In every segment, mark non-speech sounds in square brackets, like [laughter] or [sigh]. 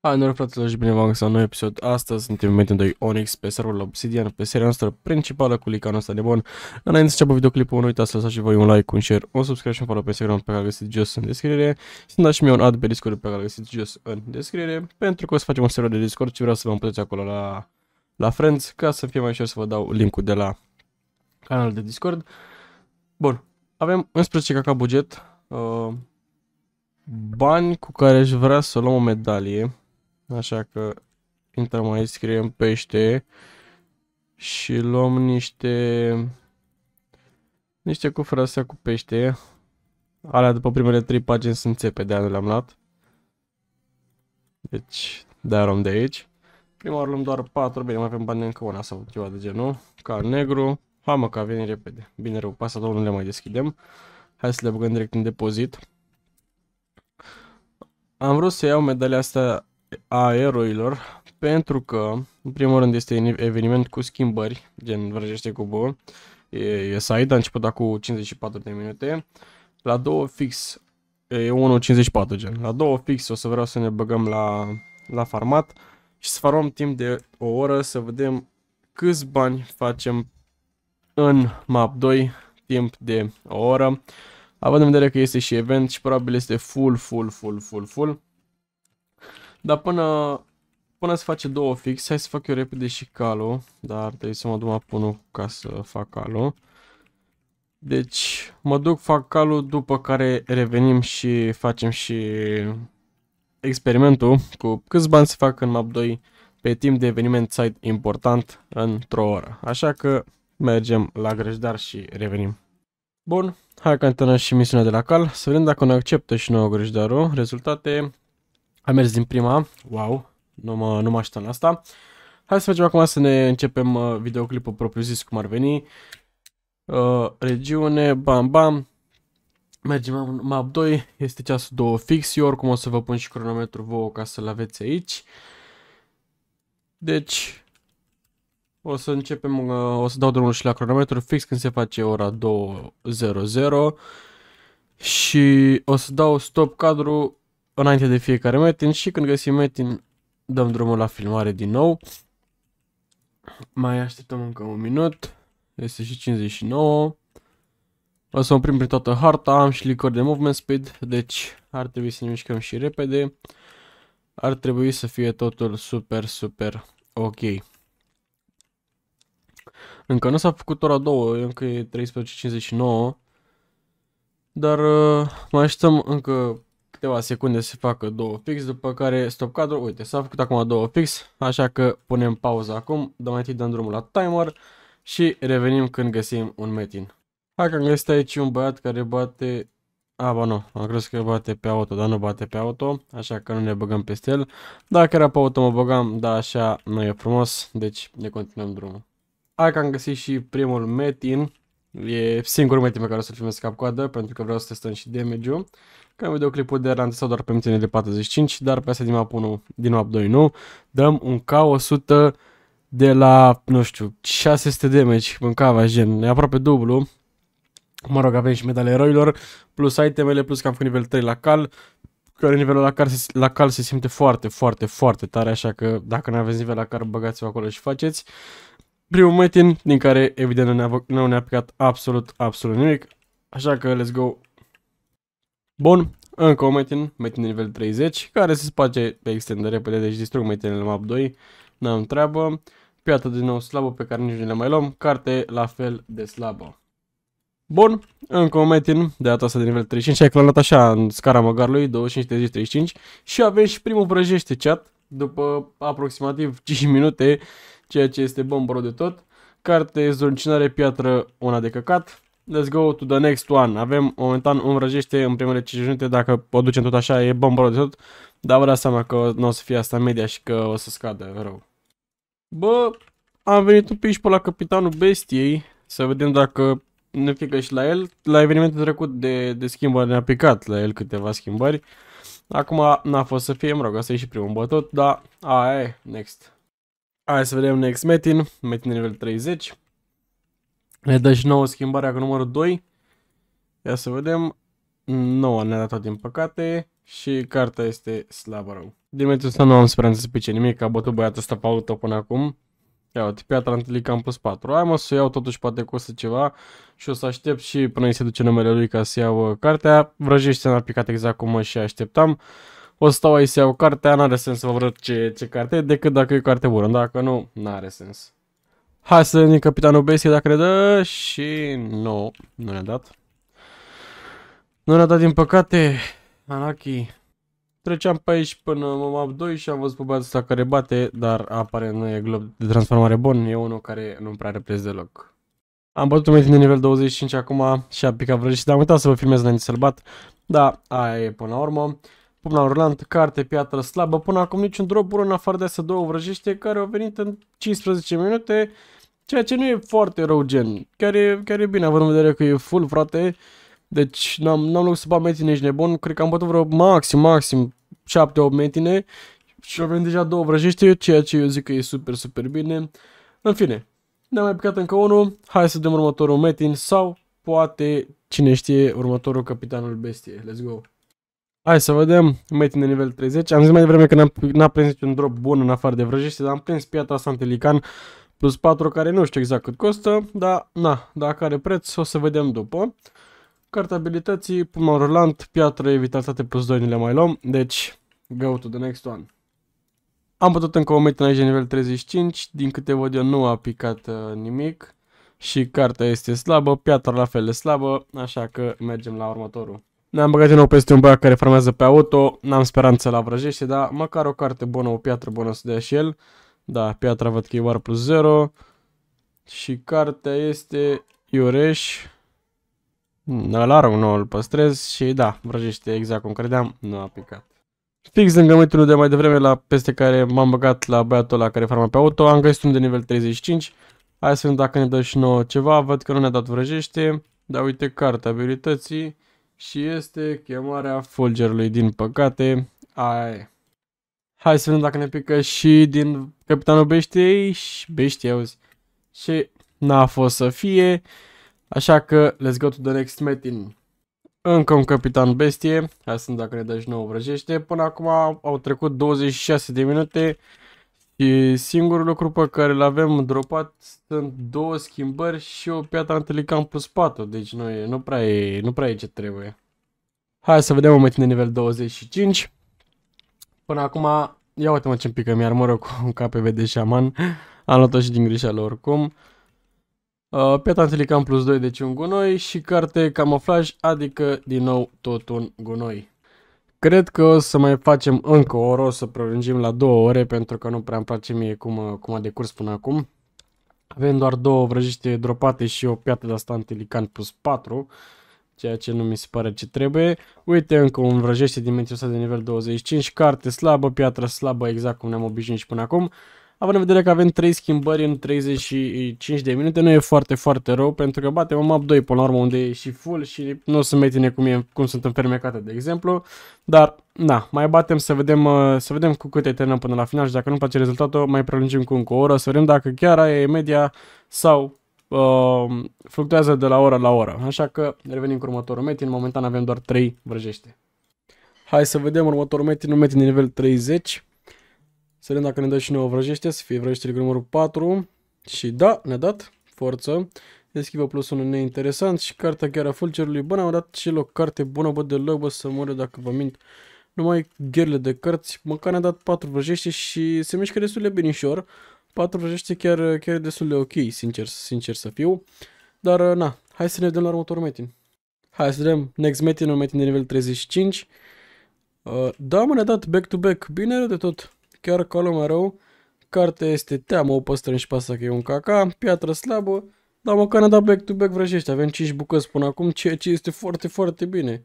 Anul fratele și bine v-am găsit la un nou episod. Astăzi suntem în momentul 2 Onyx pe serverul Obsidian, pe seria noastră principală cu lica noastră de bun. Înainte să înceapă videoclipul, nu uitați să lăsați și voi un like, un share, un subscribe și un follow pe Instagram pe care găsiți jos în descriere. Și dați și mie un ad pe Discord pe care găsiți jos în descriere, pentru că o să facem un server de Discord și vreau să vă împuteți acolo la, la Friends, ca să fie mai ușor să vă dau linkul de la canalul de Discord. Bun, avem 11k buget, uh, bani cu care aș vrea să luăm o medalie. Așa că intrăm aici scriem pește și luăm niște niște cufre astea cu pește. Alea după primele 3 pagini sunt țepe, de le-am luat. Deci, de luăm de aici. Prima oară luăm doar 4, bine, mai avem bani încă una sau ceva de genul. Ca negru. Ha, mă, că a venit repede. Bine, rău, pasă două nu le mai deschidem. Hai să le băgăm direct în depozit. Am vrut să iau medalia asta a eroilor, pentru că, în primul rând, este un eveniment cu schimbări, gen vrăjește bă, e, e side, a început acum 54 de minute, la două fix, e 1.54 gen, la două fix o să vreau să ne băgăm la, la farmat și să farmăm timp de o oră să vedem câți bani facem în map 2 timp de o oră, având în vedere că este și event și probabil este full, full, full, full, full, dar până, până se face două fix, hai să fac eu repede și calo. Dar trebuie să mă duc punul ca să fac calo. Deci mă duc, fac calul, după care revenim și facem și experimentul cu câți bani se fac în map 2 pe timp de eveniment site important într-o oră. Așa că mergem la grăjdar și revenim. Bun, hai că întâlnăm și misiunea de la cal, să vedem dacă ne acceptă și nouă grăjdarul. Rezultate am mers din prima, wow, nu mă, nu mă așteptam asta. Hai să facem acum să ne începem uh, videoclipul propriu zis cum ar veni. Uh, regiune, bam bam. Mergem în map 2, este ceasul 2 fix, eu oricum o să vă pun și cronometru vouă ca să-l aveți aici. Deci, o să începem, uh, o să dau drumul și la cronometru fix când se face ora 2.00 și o să dau stop cadru înainte de fiecare meeting și când găsim meeting dăm drumul la filmare din nou. Mai așteptăm încă un minut. Este și 59. O să oprim prin toată harta, am și licor de movement speed, deci ar trebui să ne mișcăm și repede. Ar trebui să fie totul super, super ok. Încă nu s-a făcut ora 2, încă e 13.59, dar uh, mai așteptăm încă câteva secunde să facă două fix, după care stop cadru, uite, s-a făcut acum două fix, așa că punem pauza acum, dăm mai dăm drumul la timer și revenim când găsim un metin. Hai că am găsit aici un băiat care bate a, ba nu, am crezut că bate pe auto, dar nu bate pe auto, așa că nu ne băgăm peste el. Dacă era pe auto mă băgam, dar așa nu e frumos, deci ne continuăm drumul. Hai că am găsit și primul metin, e singurul metin pe care o să-l filmez cap-coadă, pentru că vreau să testăm și damage-ul. Ca în videoclipul de Rand sau doar pe mine de 45, dar pe asta din map 1, din map 2 nu. Dăm un K100 de la, nu știu, 600 damage, cava, gen, e aproape dublu. Mă rog, avem și medale eroilor, plus itemele, plus că am făcut nivel 3 la cal, care nivelul la cal, se, la cal se simte foarte, foarte, foarte tare, așa că dacă nu aveți nivel la cal, băgați-vă acolo și faceți. Primul metin, din care evident nu ne-a, ne picat absolut, absolut nimic, așa că let's go Bun, încă o metin, metin nivel 30, care se spage pe de repede, deci distrug metinele map 2, n-am treabă. Piata din nou slabă pe care nici nu le mai luăm, carte la fel de slabă. Bun, încă o metin, de data asta de nivel 35, ai clonat așa în scara măgarului, 25, 30, 35 și avem și primul vrăjește chat, după aproximativ 5 minute, ceea ce este bombro de tot. Carte, zoncinare, piatră, una de căcat, Let's go to the next one. Avem, momentan, un vrăjește în primele 5 minute, dacă o ducem tot așa, e bombă de tot. Dar vă dați seama că nu o să fie asta media și că o să scadă rău. Bă, am venit un pic pe la capitanul bestiei, să vedem dacă ne pică și la el. La evenimentul trecut de, de schimbări ne-a picat la el câteva schimbări. Acum n-a fost să fie, mă rog, asta e și primul bătut, dar aia e, next. Hai să vedem next Metin, Metin nivel 30. Ne dă și nouă schimbarea cu numărul 2. Ia să vedem. nouă. ne-a dat din păcate și cartea este slabă rău. Din momentul ăsta nu am speranță să pice nimic, a bătut băiatul ăsta pe auto până acum. Ia uite, pe Atlantilic am pus 4. Hai mă să iau totuși poate costă ceva și o să aștept și până îi se duce numele lui ca să iau uh, cartea. Vrăjește n-a picat exact cum și așteptam. O să stau aici să iau cartea, n-are sens să vă arăt ce, ce carte, decât dacă e carte bună, dacă nu, n-are sens. Hai să ne capitanul Besie dacă ne dă și nu, nu ne-a dat. Nu ne-a dat din păcate, Anaki. Treceam pe aici până mă map 2 și am văzut pe băiatul ăsta care bate, dar apare nu e glob de transformare bun, e unul care nu prea are preț deloc. Am bătut un de nivel 25 acum și a picat vrăjit, și am uitat să vă filmez înainte să-l bat, dar aia e până la urmă. Pumn la rulant, carte, piatră slabă. Până acum niciun drop în afară de astea două vrăjește care au venit în 15 minute. Ceea ce nu e foarte rău gen. Chiar e, chiar e bine, având în vedere că e full, frate. Deci n-am, n-am luat să bat metine, ești nebun. Cred că am bătut vreo maxim, maxim 7-8 metine. Și avem deja două vrăjește, ceea ce eu zic că e super, super bine. În fine, ne-am mai picat încă unul. Hai să dăm următorul metin sau poate, cine știe, următorul capitanul bestie. Let's go! Hai să vedem, metin de nivel 30. Am zis mai devreme că n-a prins niciun drop bun în afară de vrăjește, dar am prins piatra Santelican plus 4, care nu știu exact cât costă, dar na, dacă are preț, o să vedem după. Carta abilității, puma Roland, piatra vitalitate plus 2 ne le mai luăm, deci go to the next one. Am putut încă o metin aici de nivel 35, din câte văd eu nu a picat uh, nimic și cartea este slabă, piatra la fel de slabă, așa că mergem la următorul. Ne-am băgat din nou peste un băiat care farmează pe auto, n-am speranță la vrăjește, dar măcar o carte bună, o piatră bună să dea și el. Da, piatra văd că e war plus 0. Și cartea este Iureș. Îl hmm, arunc, nu îl păstrez și da, vrăjește exact cum credeam, nu a picat. Fix lângă mitul de mai devreme la peste care m-am băgat la băiatul ăla care farma pe auto, am găsit un de nivel 35. Hai să vedem dacă ne dă și nouă ceva, văd că nu ne-a dat vrăjește, dar uite cartea abilității și este chemarea fulgerului din păcate. Ai. Hai să vedem dacă ne pică și din capitanul beștiei și auzi. Și n-a fost să fie, așa că let's go to the next meeting. Încă un capitan bestie, hai să vedem dacă ne dă și nouă vrăjește. Până acum au trecut 26 de minute și singurul lucru pe care îl avem dropat sunt două schimbări și o piata antelicam plus 4, deci nu, e, nu, prea e, nu prea e ce trebuie. Hai să vedem o de nivel 25. Până acum, ia uite mă ce pică mi armură cu un KPV de șaman. Am luat-o și din greșeală oricum. Uh, piata Antelican plus 2, deci un gunoi și carte camuflaj, adică din nou tot un gunoi. Cred că o să mai facem încă o oră, o să prelungim la două ore, pentru că nu prea îmi place mie cum, cum a decurs până acum. Avem doar două vrăjiște dropate și o piată de asta antilican plus 4, ceea ce nu mi se pare ce trebuie. Uite încă un vrăjește din de nivel 25, carte slabă, piatră slabă, exact cum ne-am obișnuit și până acum. Având în vedere că avem 3 schimbări în 35 de minute, nu e foarte, foarte rău, pentru că batem un map 2 până la urmă, unde e și full și nu se metine cum, e, cum sunt înfermecate, de exemplu. Dar, na, mai batem să vedem, uh, să vedem cu câte terminăm până la final și dacă nu place rezultatul, mai prelungim cu încă o oră, să vedem dacă chiar aia e media sau uh, fluctuează de la oră la oră. Așa că revenim cu următorul metin, momentan avem doar 3 vrăjește. Hai să vedem următorul metin, un metin de nivel 30. Să vedem dacă ne dă și nouă vrăjește, să fie vrăjește numărul 4. Și da, ne-a dat, forță. Deschivă plus unul neinteresant și cartea chiar a fulgerului. Bă, am dat și o carte bună, bă, de lăbă să mor dacă vă mint. Numai gherle de cărți, măcar ne-a dat 4 vrăjește și se mișcă destul de binișor. 4 vrăjește chiar, chiar destul de ok, sincer, sincer să fiu. Dar, na, hai să ne vedem la următorul metin. Hai să vedem next metin, un metin de nivel 35. Uh, da, mă, ne-a dat back-to-back, -back. bine de tot chiar acolo rău. Cartea este teamă, o păstrăm și pasă că e un caca, piatră slabă, dar măcar ne-a dat back-to-back vrăjești. Avem 5 bucăți până acum, ceea ce este foarte, foarte bine.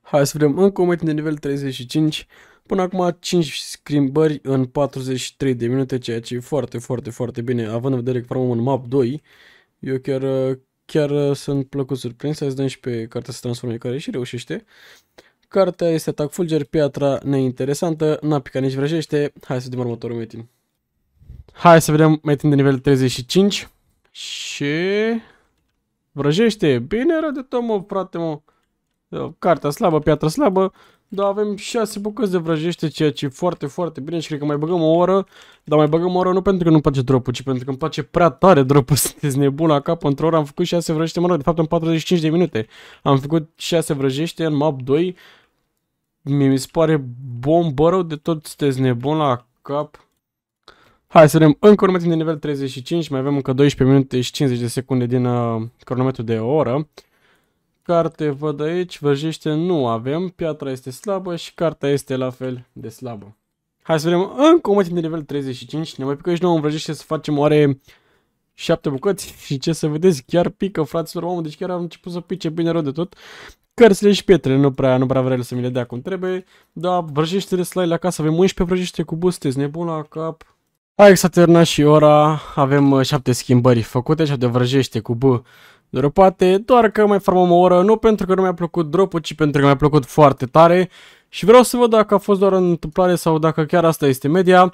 Hai să vedem încă o metin de nivel 35. Până acum 5 scrimbări în 43 de minute, ceea ce e foarte, foarte, foarte bine, având în vedere că formăm în map 2. Eu chiar, chiar sunt plăcut surprins, hai să dăm și pe cartea să transforme care și reușește. Cartea este atac fulger, piatra neinteresantă, n-a picat nici vrăjește. Hai să vedem următorul meeting Hai să vedem meeting de nivel 35. Și... Vrăjește, bine rău de tot, mă, frate, mă. Cartea slabă, piatra slabă, dar avem 6 bucăți de vrăjește, ceea ce e foarte, foarte bine și cred că mai băgăm o oră, dar mai băgăm o oră nu pentru că nu-mi place drop ci pentru că îmi place prea tare drop-ul, [laughs] sunteți nebun la cap, într-o oră am făcut 6 vrăjește, mă rog, de fapt în 45 de minute. Am făcut 6 vrăjește în map 2, mi se pare bombă rău de tot, sunteți nebun la cap. Hai să vedem, încă următim de nivel 35, mai avem încă 12 minute și 50 de secunde din uh, cronometru de o oră. Carte văd aici, văjește nu avem, piatra este slabă și cartea este la fel de slabă. Hai să vedem, încă următim de nivel 35, ne mai pică și nouă în vrăjește să facem oare 7 bucăți și ce să vedeți, chiar pică fraților, omul, deci chiar am început să pice bine rău de tot. Cărțile și pietrele nu prea, nu prea vreau să mi le dea cum trebuie, dar vrăjeștele slide la acasă, avem 11 vrăjește cu busteți, nebun la cap. Hai s-a terminat și ora, avem 7 uh, schimbări făcute, 7 vrăjește cu B dropate, doar că mai formăm o oră, nu pentru că nu mi-a plăcut dropul, ci pentru că mi-a plăcut foarte tare și vreau să văd dacă a fost doar în întâmplare sau dacă chiar asta este media,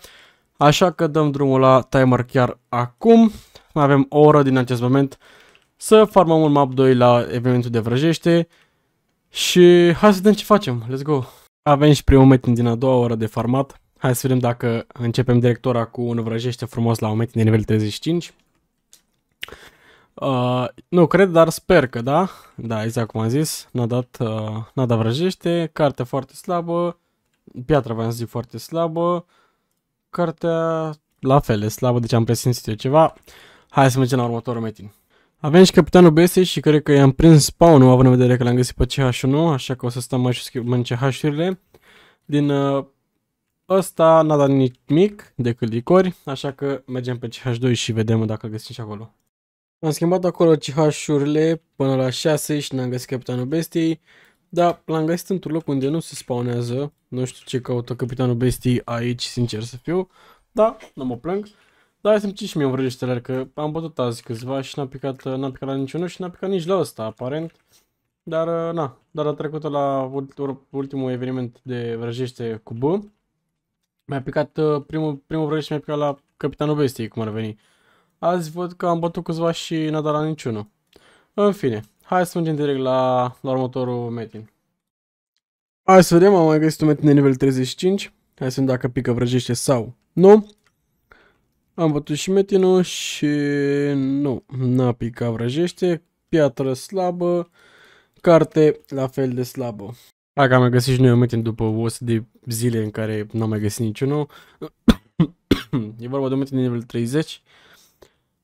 așa că dăm drumul la timer chiar acum, mai avem o oră din acest moment să farmăm un map 2 la evenimentul de vrăjește, și hai să vedem ce facem. Let's go! Avem și primul meeting din a doua oră de farmat. Hai să vedem dacă începem directora cu un vrăjește frumos la un meeting de nivel 35. Uh, nu cred, dar sper că da. Da, exact cum am zis. N-a dat, uh, n-a dat vrăjește. Carte foarte slabă. Piatra, v-am zis, foarte slabă. Cartea la fel e slabă, deci am presimțit eu ceva. Hai să mergem la următorul meeting. Avem și capitanul Bese și cred că i-am prins spawn-ul, având în vedere că l-am găsit pe CH1, așa că o să stăm mai și în CH-urile. Din uh, ăsta n-a dat nimic decât licori, așa că mergem pe CH2 și vedem dacă găsim și acolo. Am schimbat acolo CH-urile până la 6 și n-am găsit capitanul bestiei, dar l-am găsit într-un loc unde nu se spawnează, nu știu ce caută capitanul bestiei aici, sincer să fiu, dar nu mă plâng. Da, hai să-mi ce și mie vrăjeștele, că am bătut azi câțiva și n-am picat, n-am picat la niciunul și n-am picat nici la ăsta, aparent. Dar, uh, na, dar a trecut la ultimul eveniment de vrăjește cu B. Mi-a picat, uh, primul, primul vrăjește mi-a picat la Capitanul Bestiei, cum ar veni. Azi văd că am bătut câțiva și n-a dat la niciunul. În fine, hai să mergem direct la, la următorul metin. Hai să vedem, am mai găsit un metin de nivel 35. Hai să vedem dacă pică vrăjește sau nu. Am bătut și metinul și nu, n-a picat vrăjește, piatră slabă, carte la fel de slabă. Dacă am mai găsit și noi un metin după 100 de zile în care n-am mai găsit niciunul, [coughs] e vorba de un metin de nivel 30,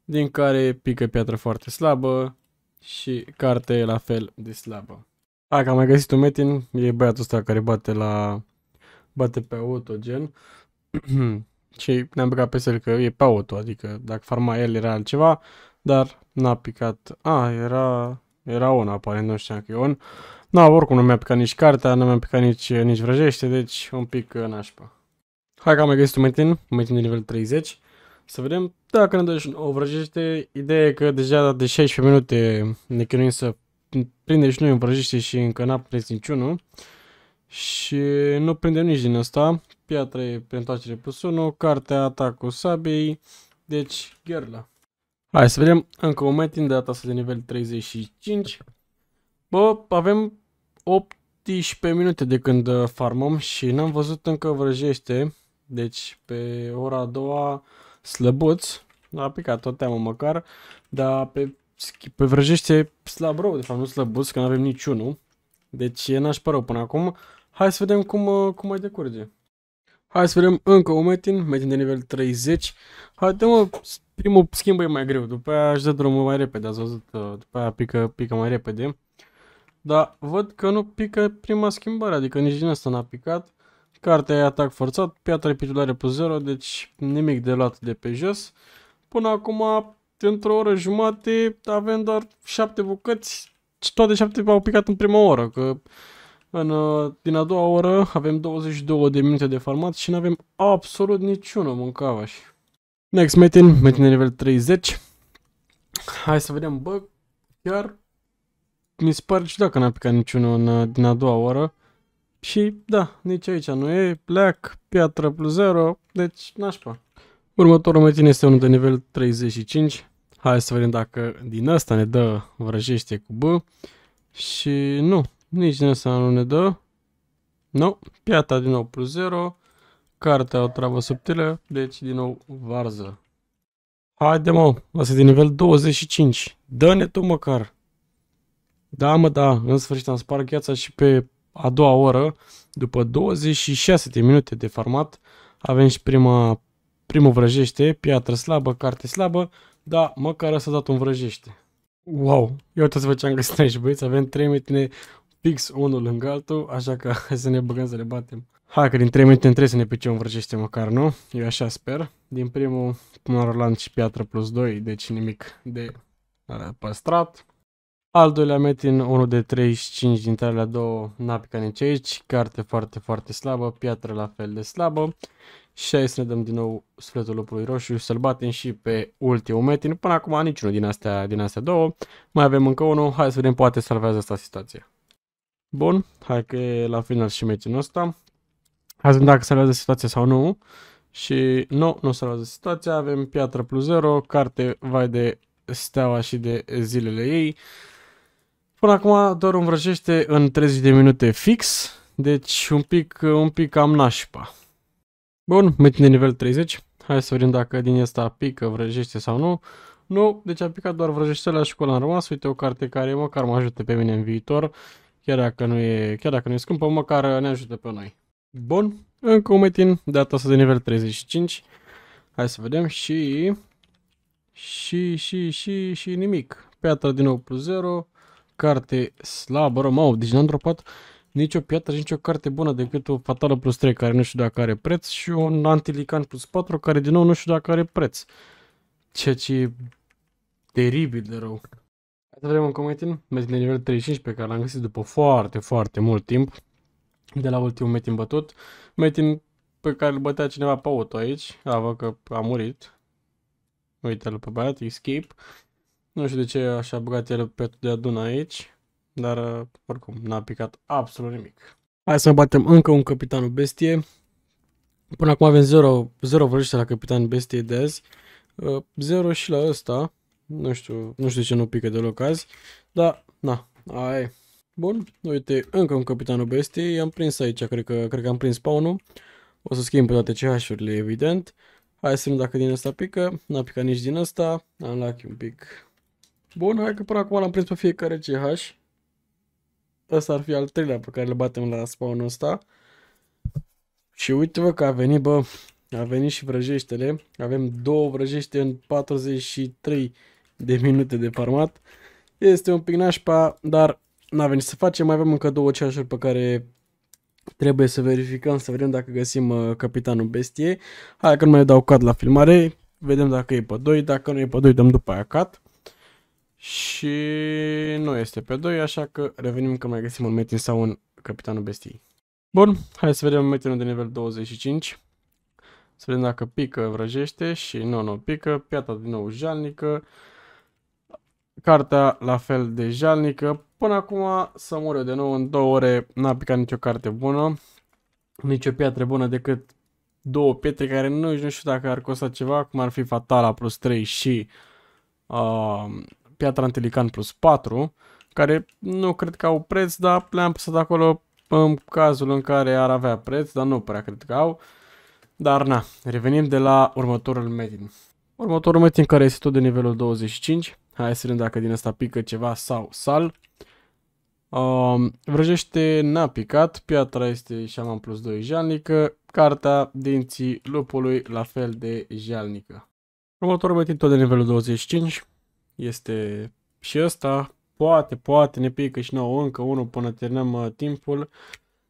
din care pică piatră foarte slabă și carte la fel de slabă. Dacă am mai găsit un metin, e băiatul ăsta care bate la bate pe autogen și ne-am băgat pe el că e pe auto, adică dacă farma el era altceva, dar n-a picat. A, ah, era, era on aparent, nu știam că e on. Na, oricum nu mi-a picat nici cartea, nu mi-a picat nici, nici vrăjește, deci un pic uh, nașpa. Hai că am mai găsit un metin, un metin de nivel 30. Să vedem dacă ne dă o vrăjește. Ideea e că deja de 16 minute ne chinuim să prindem și noi un vrăjește și încă n-a prins niciunul. Și nu prindem nici din asta piatră e preîntoarcere plus 1, cartea cu sabiei, deci gherla. Hai să vedem încă un metin de data asta de nivel 35. Bă, avem 18 minute de când uh, farmăm și n-am văzut încă vrăjește, deci pe ora a doua slăbuț, a picat tot teamă măcar, dar pe, pe vrăjește slab rău, de fapt nu slăbuț, că nu avem niciunul, deci n-aș până acum. Hai să vedem cum, uh, cum mai decurge. Hai să vedem încă un metin, metin de nivel 30. Hai, dă primul schimb e mai greu, după aia aș dă da drumul mai repede, ați văzut, uh, după aia pică, pică mai repede. Dar văd că nu pică prima schimbare, adică nici din asta n-a picat. Cartea e atac forțat, piatra pitulare plus 0, deci nimic de luat de pe jos. Până acum, într-o oră jumate, avem doar 7 bucăți, toate 7 au picat în prima oră, că în, uh, din a doua oră avem 22 de minute de farmat și nu avem absolut niciunul mâncavaș. Next meeting, meeting nivel 30. Hai să vedem, bă, chiar mi se pare și dacă n-a picat niciunul în, uh, din a doua oră. Și da, nici aici nu e, black piatră plus 0, deci nașpa. Următorul meeting este unul de nivel 35. Hai să vedem dacă din asta ne dă vrăjește cu B. Și nu, nici din asta nu ne dă. Nu. Piata din nou plus 0. Cartea o travă subtilă. Deci din nou varză. Haide mă, asta din nivel 25. Dă-ne tu măcar. Da mă, da, în sfârșit am spart gheața și pe a doua oră, după 26 de minute de farmat, avem și prima, primul vrăjește, piatră slabă, carte slabă, dar măcar s-a dat un vrăjește. Wow, ia uitați-vă ce am găsit aici, băieți, avem 3 metine fix unul lângă altul, așa că [laughs] hai să ne băgăm să le batem. Hai că din 3 minute în 3 să ne picem vrăjește măcar, nu? Eu așa sper. Din primul, până Roland și piatră plus 2, deci nimic de uh, păstrat. Al doilea metin, unul de 35 dintre alea două napica nici aici, carte foarte, foarte slabă, piatră la fel de slabă. Și aici să ne dăm din nou sfletul lupului roșu, să-l batem și pe ultimul metin. Până acum niciunul din astea, din astea două. Mai avem încă unul, hai să vedem, poate salvează asta situația. Bun, hai că e la final și meciul ăsta. Hai să vedem dacă se salvează situația sau nu. Și nu, nu se salvează situația. Avem piatră plus 0, carte vai de steaua și de zilele ei. Până acum doar un vrăjește în 30 de minute fix, deci un pic, un pic am nașpa. Bun, meci de nivel 30. Hai să vedem dacă din asta pică, vrăjește sau nu. Nu, deci a picat doar vrăjeștele și cu ăla am rămas. Uite, o carte care măcar mă ajută pe mine în viitor. Chiar dacă nu e, chiar dacă nu e scumpă, măcar ne ajută pe noi. Bun, încă un metin, data asta de nivel 35. Hai să vedem și... Și, și, și, și nimic. Piatra din nou plus 0. Carte slabă, rămau, deci n-am dropat nicio piatră, nicio carte bună decât o fatală plus 3 care nu știu dacă are preț și un antilican plus 4 care din nou nu știu dacă are preț. Ceea ce e teribil de rău. Hai să vedem un cometin. Metin de nivel 35 pe care l-am găsit după foarte, foarte mult timp. De la ultimul metin bătut. Metin pe care îl bătea cineva pe auto aici. A, văd că a murit. Uite-l pe băiat, escape. Nu știu de ce așa a băgat el pe de adună aici. Dar, uh, oricum, n-a picat absolut nimic. Hai să batem încă un capitanul bestie. Până acum avem 0, 0 la capitan bestie de azi. 0 uh, și la ăsta. Nu știu, nu știu ce nu pică deloc azi, dar na, aia e. Bun, uite, încă un capitanul i am prins aici, cred că, cred că am prins spawn-ul. O să schimb toate CH-urile, evident. Hai să vedem dacă din asta pică, n-a picat nici din asta. am luat un pic. Bun, hai că până acum l-am prins pe fiecare CH. asta ar fi al treilea pe care le batem la spawn-ul ăsta. Și uite-vă că a venit, bă, a venit și vrăjeștele. Avem două vrăjește în 43 de minute de farmat. Este un pic nașpa, dar n a venit să facem. Mai avem încă două ceașuri pe care trebuie să verificăm, să vedem dacă găsim uh, capitanul bestie. Hai că nu mai dau cad la filmare, vedem dacă e pe 2, dacă nu e pe 2 dăm după aia cat. Și nu este pe 2, așa că revenim că mai găsim un metin sau un capitanul bestiei. Bun, hai să vedem metinul de nivel 25. Să vedem dacă pică, vrăjește și nu, nu pică. Piata din nou jalnică. Cartea la fel de jalnică. Până acum să mor eu de nou în două ore. N-a picat nicio carte bună. Nici o piatră bună decât două pietre care nu, nu știu dacă ar costa ceva. Cum ar fi Fatala plus 3 și uh, piatra Antilican plus 4. Care nu cred că au preț, dar le-am păsat acolo în cazul în care ar avea preț, dar nu prea cred că au. Dar na, revenim de la următorul metin. Următorul metin care este tot de nivelul 25 Hai să vedem dacă din asta pică ceva sau sal. Um, vrăjește n-a picat, piatra este șaman plus 2 jalnică, cartea dinții lupului la fel de jalnică. Următorul metin tot de nivelul 25 este și ăsta, poate, poate ne pică și nouă încă unul până terminăm uh, timpul.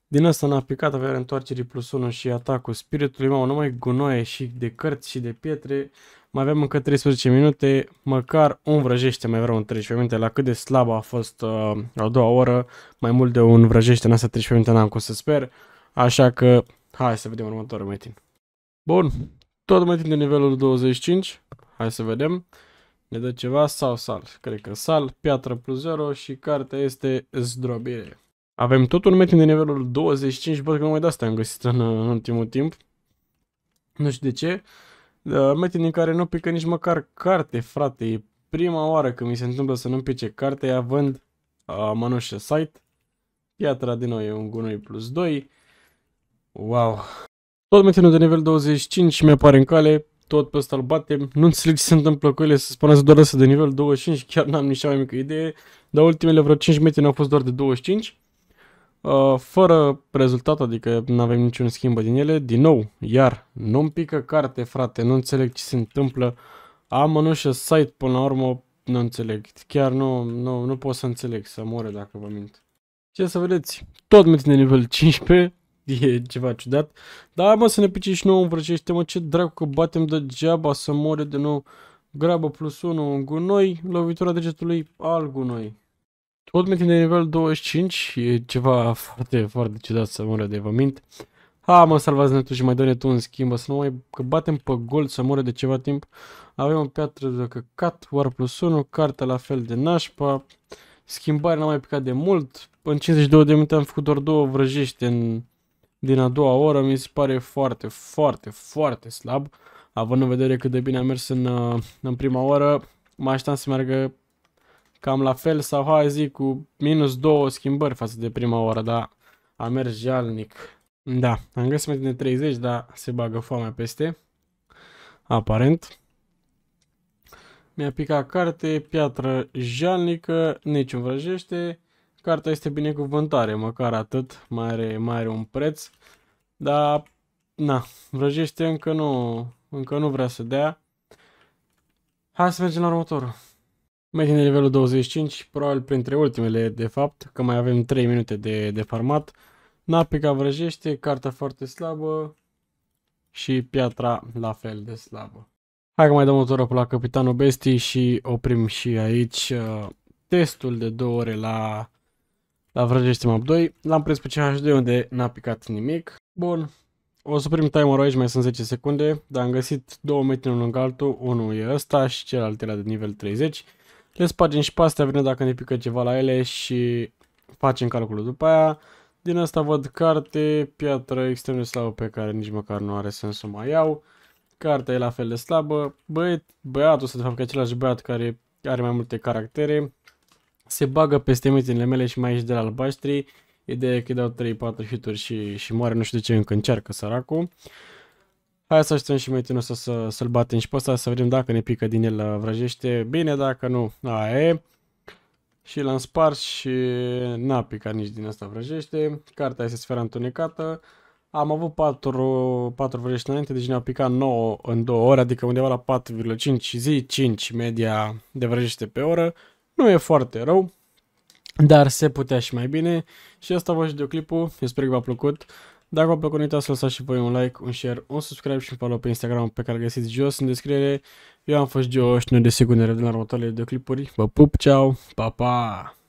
Din asta n-a picat, avea întoarcerii plus 1 și atacul spiritului, mă, numai gunoaie și de cărți și de pietre. Mai avem încă 13 minute, măcar un vrăjește mai vreau un 13 minute, la cât de slabă a fost uh, a doua oră, mai mult de un vrăjește în asta 13 minute n-am cum să sper, așa că hai să vedem următorul metin. Bun, tot metin de nivelul 25, hai să vedem, ne dă ceva sau sal, cred că sal, piatră plus 0 și cartea este zdrobire. Avem tot un metin de nivelul 25, bă că numai de asta am găsit în, în ultimul timp, nu știu de ce, din da, care nu pică nici măcar carte, frate. E prima oară când mi se întâmplă să nu pice carte, având uh, mănușă site. Piatra din nou e un gunoi plus 2. Wow. Tot metinul de nivel 25 mi apare în cale, tot pe ăsta îl batem. Nu înțeleg ce se întâmplă cu ele, să spuneți doar să de nivel 25, chiar n-am nici mai mică idee. Dar ultimele vreo 5 metri au fost doar de 25. Uh, fără rezultat, adică nu avem niciun schimb din ele. Din nou, iar, nu-mi pică carte, frate, nu înțeleg ce se întâmplă. Am mănușă site până la urmă, nu înțeleg. Chiar nu, nu, nu pot să înțeleg, să moare dacă vă mint. Ce să vedeți, tot mi de nivel 15, e ceva ciudat. Dar mă să ne pice și nouă învrăcește, mă ce dracu că batem degeaba să moare de nou. Grabă plus 1 în gunoi, lovitura degetului al gunoi. Tot de nivel 25, e ceva foarte, foarte ciudat să mă de vă mint. Ha, mă salvați netul și mai dă netul în schimb, să nu mai că batem pe gol să moare de ceva timp. Avem o piatră de căcat, war plus 1, carta la fel de nașpa, schimbare n-am mai picat de mult. În 52 de minute am făcut doar două vrăjești în, din a doua oră, mi se pare foarte, foarte, foarte slab. Având în vedere cât de bine a mers în, în prima oră, mă așteptam să meargă cam la fel sau hai zic cu minus două schimbări față de prima oră, dar a mers jalnic. Da, am găsit mai de 30, dar se bagă foamea peste, aparent. Mi-a picat carte, piatră jalnică, niciun vrăjește. Carta este binecuvântare, măcar atât, mai are, mai are un preț. Dar, na, vrăjește încă nu, încă nu vrea să dea. Hai să mergem la următorul. Mai de nivelul 25, probabil printre ultimele de fapt, că mai avem 3 minute de, de farmat. Napica vrăjește, cartea foarte slabă și piatra la fel de slabă. Hai că mai dăm o tură la Capitanul Bestii și oprim și aici uh, testul de 2 ore la, la vrăjește map 2. L-am prins pe CHD unde n-a picat nimic. Bun, o să oprim timerul aici, mai sunt 10 secunde, dar am găsit două metri unul lângă altul, unul e ăsta și celălalt era de nivel 30. Le spargem și pastea, vine dacă ne pică ceva la ele și facem calculul după aia. Din asta văd carte, piatră extrem de slabă pe care nici măcar nu are sens să mai iau. Cartea e la fel de slabă. Băiet, băiatul ăsta, de fapt, că același băiat care are mai multe caractere, se bagă peste mitinile mele și mai ieși de la albaștri. Ideea e că îi dau 3-4 hituri și, și moare, nu știu de ce încă încearcă săracul. Hai să așteptăm și mai tânul să, să, să-l batem și pe ăsta, să vedem dacă ne pică din el uh, vrăjește. Bine, dacă nu, aia e. Și l-am spart și n-a picat nici din asta vrăjește. Cartea este sfera întunecată. Am avut 4, 4 vrăjești înainte, deci ne-au picat 9 în 2 ore, adică undeva la 4,5 zi, 5 media de vrăjește pe oră. Nu e foarte rău, dar se putea și mai bine. Și asta a fost videoclipul, eu sper că v-a plăcut. Dacă v-a plăcut, nu uitați să lăsați și voi un like, un share, un subscribe și un follow pe Instagram pe care îl găsiți jos în descriere. Eu am fost Joe și nu de secundere de la următoarele de clipuri. Vă pup, ceau, pa, pa!